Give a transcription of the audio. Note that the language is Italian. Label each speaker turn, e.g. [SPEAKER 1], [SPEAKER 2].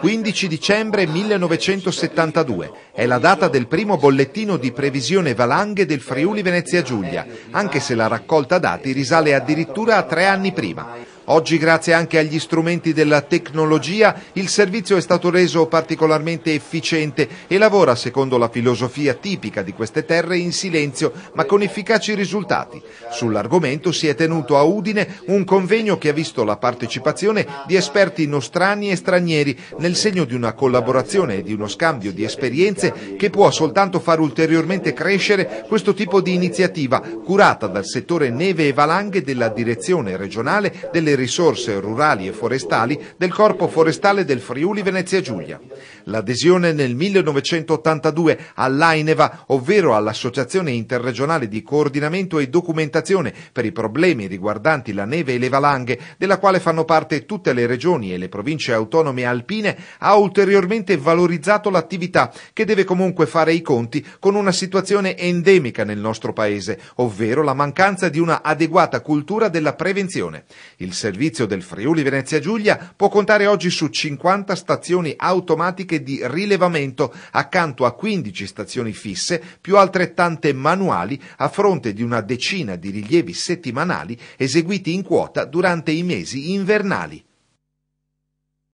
[SPEAKER 1] 15 dicembre 1972 è la data del primo bollettino di previsione valanghe del Friuli Venezia Giulia, anche se la raccolta dati risale addirittura a tre anni prima. Oggi, grazie anche agli strumenti della tecnologia, il servizio è stato reso particolarmente efficiente e lavora, secondo la filosofia tipica di queste terre, in silenzio, ma con efficaci risultati. Sull'argomento si è tenuto a Udine un convegno che ha visto la partecipazione di esperti nostrani e stranieri, nel segno di una collaborazione e di uno scambio di esperienze che può soltanto far ulteriormente crescere questo tipo di iniziativa, curata dal settore neve e valanghe della direzione regionale delle risorse rurali e forestali del Corpo Forestale del Friuli Venezia Giulia. L'adesione nel 1982 all'AINEVA, ovvero all'Associazione Interregionale di Coordinamento e Documentazione per i problemi riguardanti la neve e le valanghe, della quale fanno parte tutte le regioni e le province autonome alpine, ha ulteriormente valorizzato l'attività che deve comunque fare i conti con una situazione endemica nel nostro paese, ovvero la mancanza di una adeguata cultura della prevenzione. Il servizio del Friuli Venezia Giulia può contare oggi su 50 stazioni automatiche di rilevamento accanto a 15 stazioni fisse più altrettante manuali a fronte di una decina di rilievi settimanali eseguiti in quota durante i mesi invernali.